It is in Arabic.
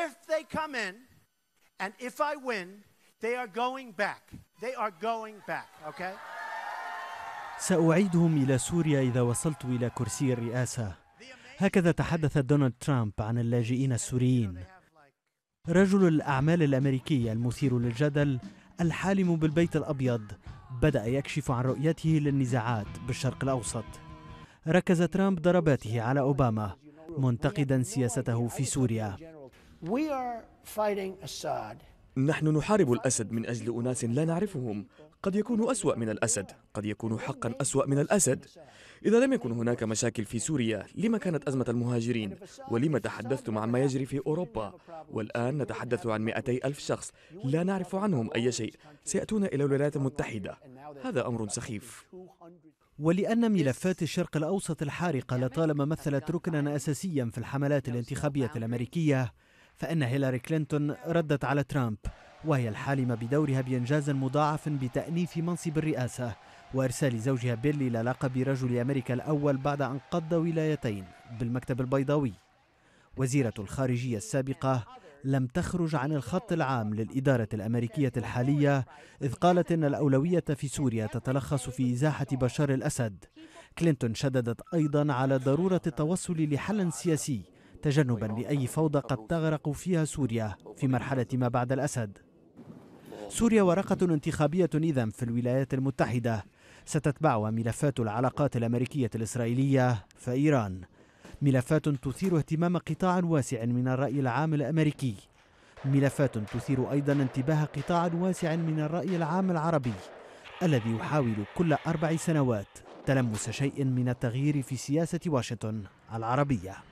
If they come in and if I win, they are going back. They are going back, okay? سأعيدهم إلى سوريا إذا وصلت إلى كرسي الرئاسة. هكذا تحدث دونالد ترامب عن اللاجئين السوريين. رجل الأعمال الأمريكي المثير للجدل الحالم بالبيت الأبيض بدأ يكشف عن رؤيته للنزاعات بالشرق الأوسط. ركز ترامب ضرباته على أوباما منتقدا سياسته في سوريا. نحن نحارب الأسد من أجل أناس لا نعرفهم قد يكون أسوأ من الأسد قد يكون حقا أسوأ من الأسد إذا لم يكن هناك مشاكل في سوريا لما كانت أزمة المهاجرين ولما تحدثتم عما يجري في أوروبا والآن نتحدث عن مئتي ألف شخص لا نعرف عنهم أي شيء سيأتون إلى الولايات المتحدة هذا أمر سخيف ولأن ملفات الشرق الأوسط الحارقة لطالما مثلت ركنا أساسيا في الحملات الانتخابية الأمريكية فإن هيلاري كلينتون ردت على ترامب وهي الحالمة بدورها بإنجاز مضاعف بتأنيث منصب الرئاسة وإرسال زوجها بيل إلى لقب رجل أمريكا الأول بعد أن قضى ولايتين بالمكتب البيضاوي وزيرة الخارجية السابقة لم تخرج عن الخط العام للإدارة الأمريكية الحالية إذ قالت إن الأولوية في سوريا تتلخص في إزاحة بشار الأسد كلينتون شددت أيضا على ضرورة التوصل لحل سياسي تجنبا لأي فوضى قد تغرق فيها سوريا في مرحلة ما بعد الأسد سوريا ورقة انتخابية إذا في الولايات المتحدة ستتبعها ملفات العلاقات الأمريكية الإسرائيلية فإيران ملفات تثير اهتمام قطاع واسع من الرأي العام الأمريكي ملفات تثير أيضا انتباه قطاع واسع من الرأي العام العربي الذي يحاول كل أربع سنوات تلمس شيء من التغيير في سياسة واشنطن العربية